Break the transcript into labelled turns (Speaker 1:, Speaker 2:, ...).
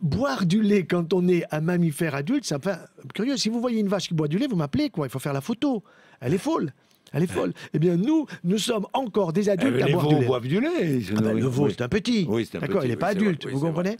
Speaker 1: boire du lait quand on est un mammifère adulte, ça fait curieux. Si vous voyez une vache qui boit du lait, vous m'appelez, quoi. Il faut faire la photo. Elle est folle. Elle est folle. Eh bien, nous, nous sommes encore des adultes eh, à boire du lait. Ah ben, le veau, c'est un petit. D'accord, il n'est pas adulte, vous comprenez